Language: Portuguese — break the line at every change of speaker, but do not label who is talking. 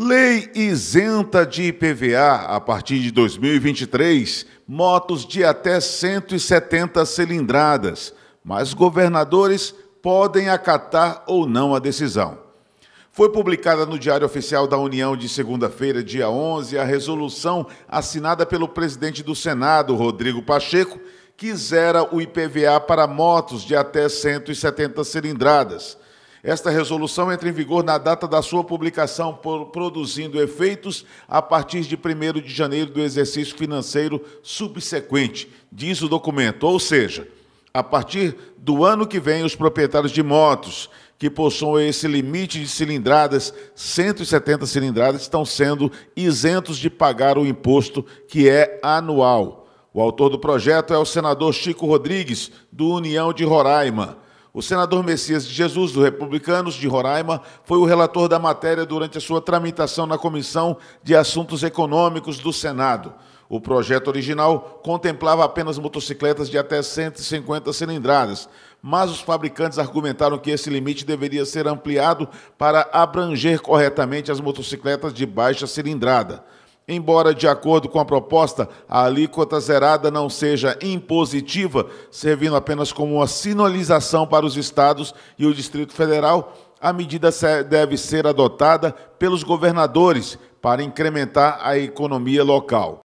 Lei isenta de IPVA a partir de 2023 motos de até 170 cilindradas, mas governadores podem acatar ou não a decisão. Foi publicada no Diário Oficial da União de segunda-feira, dia 11, a resolução assinada pelo presidente do Senado, Rodrigo Pacheco, que zera o IPVA para motos de até 170 cilindradas esta resolução entra em vigor na data da sua publicação, produzindo efeitos a partir de 1 de janeiro do exercício financeiro subsequente, diz o documento. Ou seja, a partir do ano que vem, os proprietários de motos que possuem esse limite de cilindradas, 170 cilindradas, estão sendo isentos de pagar o imposto que é anual. O autor do projeto é o senador Chico Rodrigues, do União de Roraima. O senador Messias de Jesus, do Republicanos de Roraima, foi o relator da matéria durante a sua tramitação na Comissão de Assuntos Econômicos do Senado. O projeto original contemplava apenas motocicletas de até 150 cilindradas, mas os fabricantes argumentaram que esse limite deveria ser ampliado para abranger corretamente as motocicletas de baixa cilindrada. Embora, de acordo com a proposta, a alíquota zerada não seja impositiva, servindo apenas como uma sinalização para os estados e o Distrito Federal, a medida deve ser adotada pelos governadores para incrementar a economia local.